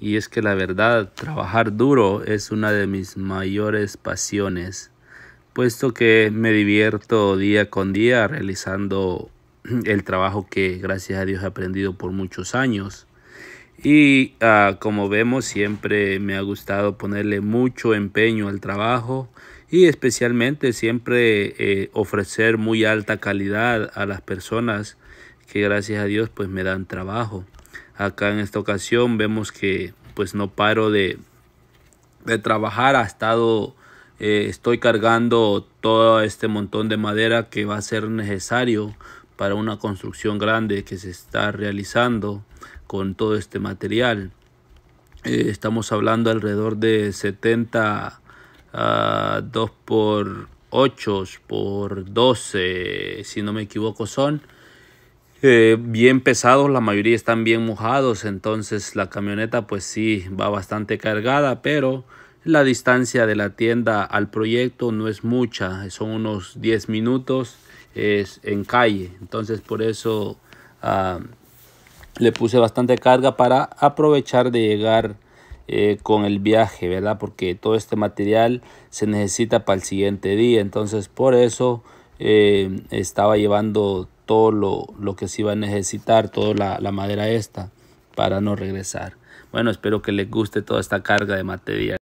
Y es que la verdad, trabajar duro es una de mis mayores pasiones, puesto que me divierto día con día realizando el trabajo que gracias a Dios he aprendido por muchos años. Y ah, como vemos, siempre me ha gustado ponerle mucho empeño al trabajo y especialmente siempre eh, ofrecer muy alta calidad a las personas que gracias a Dios pues me dan trabajo acá en esta ocasión vemos que pues no paro de, trabajar ha estado eh, estoy cargando todo este montón de madera que va a ser necesario para una construcción grande que se está realizando con todo este material eh, estamos hablando alrededor de 70 ah, por 8 por 12 si no me equivoco son eh, bien pesados, la mayoría están bien mojados, entonces la camioneta pues sí va bastante cargada, pero la distancia de la tienda al proyecto no es mucha, son unos 10 minutos es en calle, entonces por eso ah, le puse bastante carga para aprovechar de llegar eh, con el viaje, ¿verdad? Porque todo este material se necesita para el siguiente día, entonces por eso eh, estaba llevando todo lo, que se iba a necesitar, toda la, la madera esta, para no regresar. Bueno, espero que les guste toda esta carga de material.